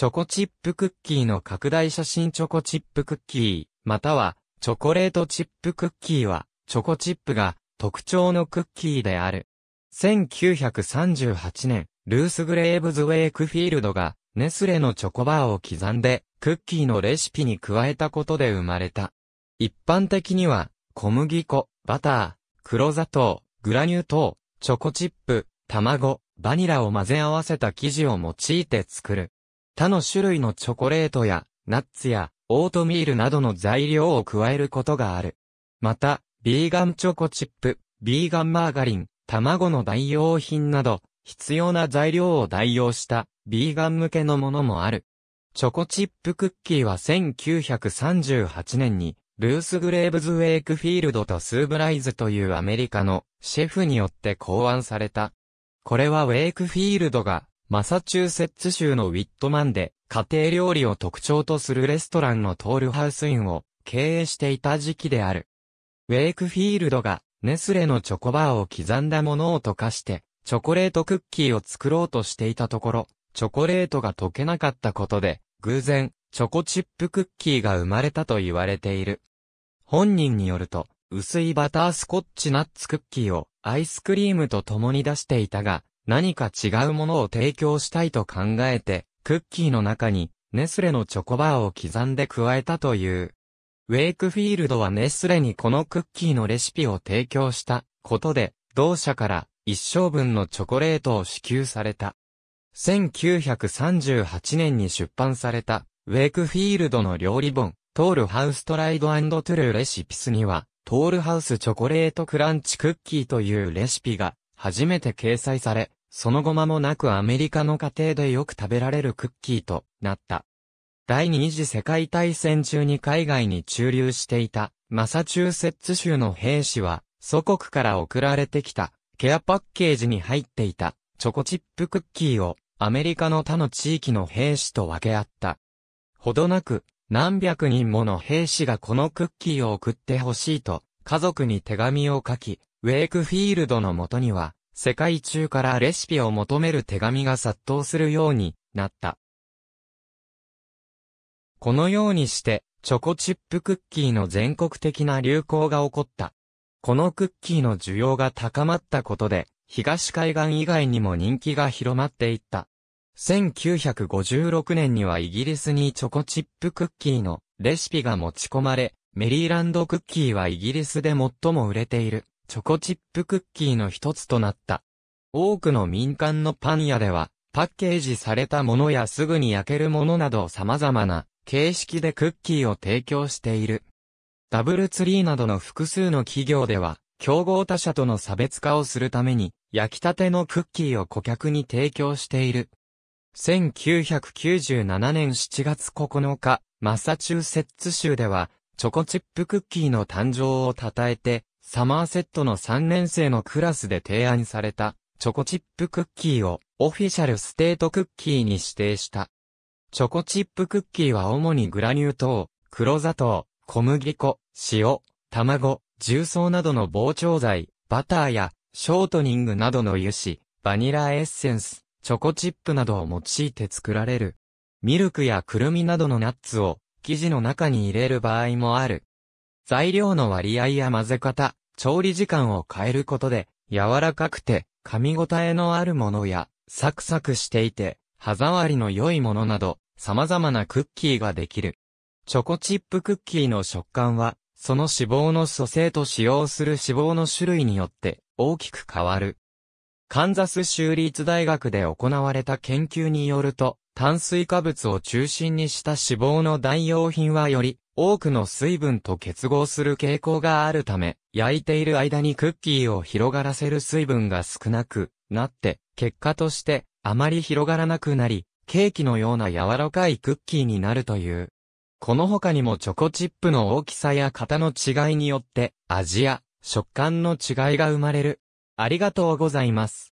チョコチップクッキーの拡大写真チョコチップクッキー、または、チョコレートチップクッキーは、チョコチップが特徴のクッキーである。1938年、ルース・グレーブズ・ウェイクフィールドが、ネスレのチョコバーを刻んで、クッキーのレシピに加えたことで生まれた。一般的には、小麦粉、バター、黒砂糖、グラニュー糖、チョコチップ、卵、バニラを混ぜ合わせた生地を用いて作る。他の種類のチョコレートや、ナッツや、オートミールなどの材料を加えることがある。また、ビーガンチョコチップ、ビーガンマーガリン、卵の代用品など、必要な材料を代用した、ビーガン向けのものもある。チョコチップクッキーは1938年に、ルース・グレーブズ・ウェイクフィールドとスーブライズというアメリカのシェフによって考案された。これはウェイクフィールドがマサチューセッツ州のウィットマンで、家庭料理を特徴とするレストランのトールハウスインを経営していた時期である。ウェイクフィールドがネスレのチョコバーを刻んだものを溶かして、チョコレートクッキーを作ろうとしていたところ、チョコレートが溶けなかったことで、偶然、チョコチップクッキーが生まれたと言われている。本人によると、薄いバタースコッチナッツクッキーをアイスクリームと共に出していたが、何か違うものを提供したいと考えて、クッキーの中にネスレのチョコバーを刻んで加えたという。ウェイクフィールドはネスレにこのクッキーのレシピを提供したことで、同社から一生分のチョコレートを支給された。1938年に出版された、ウェイクフィールドの料理本、トールハウストライドトゥルーレシピスには、トールハウスチョコレートクランチクッキーというレシピが初めて掲載され、その後間もなくアメリカの家庭でよく食べられるクッキーとなった。第二次世界大戦中に海外に駐留していたマサチューセッツ州の兵士は祖国から送られてきたケアパッケージに入っていたチョコチップクッキーをアメリカの他の地域の兵士と分け合った。ほどなく何百人もの兵士がこのクッキーを送ってほしいと家族に手紙を書き、ウェイクフィールドのもとには世界中からレシピを求める手紙が殺到するようになった。このようにして、チョコチップクッキーの全国的な流行が起こった。このクッキーの需要が高まったことで、東海岸以外にも人気が広まっていった。1956年にはイギリスにチョコチップクッキーのレシピが持ち込まれ、メリーランドクッキーはイギリスで最も売れている。チョコチップクッキーの一つとなった。多くの民間のパン屋では、パッケージされたものやすぐに焼けるものなど様々な形式でクッキーを提供している。ダブルツリーなどの複数の企業では、競合他社との差別化をするために、焼きたてのクッキーを顧客に提供している。1997年7月9日、マサチューセッツ州では、チョコチップクッキーの誕生を称えて、サマーセットの3年生のクラスで提案された、チョコチップクッキーをオフィシャルステートクッキーに指定した。チョコチップクッキーは主にグラニュー糖、黒砂糖、小麦粉、塩、卵、重曹などの膨張剤、バターやショートニングなどの油脂、バニラエッセンス、チョコチップなどを用いて作られる。ミルクやクルミなどのナッツを生地の中に入れる場合もある。材料の割合や混ぜ方、調理時間を変えることで、柔らかくて、噛み応えのあるものや、サクサクしていて、歯触りの良いものなど、様々なクッキーができる。チョコチップクッキーの食感は、その脂肪の組成と使用する脂肪の種類によって大きく変わる。カンザス州立大学で行われた研究によると、炭水化物を中心にした脂肪の代用品はより多くの水分と結合する傾向があるため、焼いている間にクッキーを広がらせる水分が少なくなって、結果としてあまり広がらなくなり、ケーキのような柔らかいクッキーになるという。この他にもチョコチップの大きさや型の違いによって、味や食感の違いが生まれる。ありがとうございます。